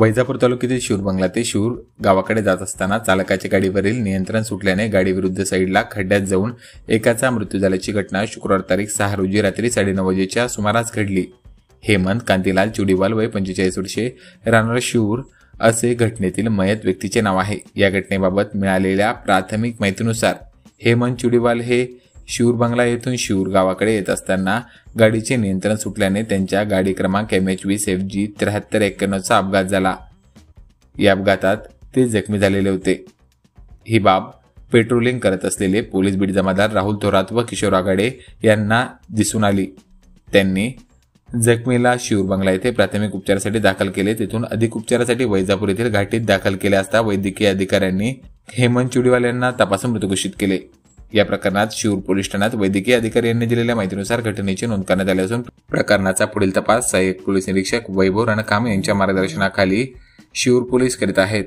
वैजापूर तालुक्यातील शूर बंगला ते शूर गावाकडे जात असताना चालकाच्या गाडीवरील नियंत्रण सुटल्याने गाडी विरुद्ध साईडला खड्ड्यात जाऊन एकाचा मृत्यू झाल्याची घटना शुक्रवार तारीख सहा रोजी रात्री साडेनऊ वाजेच्या सुमारास घडली हेमंत कांतीलाल चुडीवाल वय पंचेचाळीस वर्षे राहणार शूर असे घटनेतील मयत व्यक्तीचे नाव आहे या घटनेबाबत मिळालेल्या प्राथमिक माहितीनुसार हेमंत चुडीवाल हे शिऊर बंगला येथून शिवूर गावाकडे येत असताना गाडीचे नियंत्रण सुटल्याने त्यांच्या गाडी क्रमांक एम एच वीस एफ जी त्र्याहत्तर एक्क्याण्णवचा अपघात झाला या अपघातात ते जखमी झालेले होते ही बाब पेट्रोलिंग करत असलेले पोलीस बीड जमादार राहुल थोरात व किशोर आघाडे यांना दिसून आली त्यांनी जखमीला शिवर बंगला येथे प्राथमिक उपचारासाठी दाखल केले तेथून अधिक उपचारासाठी वैजापूर येथील घाटीत दाखल केले असता वैद्यकीय अधिकाऱ्यांनी हेमंत चुडीवाल यांना तपासून घोषित केले या प्रकरणात शिवूर पोलीस ठाण्यात वैद्यकीय अधिकारी यांनी दिलेल्या माहितीनुसार घटनेची नोंद करण्यात आली असून प्रकरणाचा पुढील तपास सहाय्यक पोलीस निरीक्षक वैभव रणकाम यांच्या मार्गदर्शनाखाली शिवूर पोलीस करीत आहेत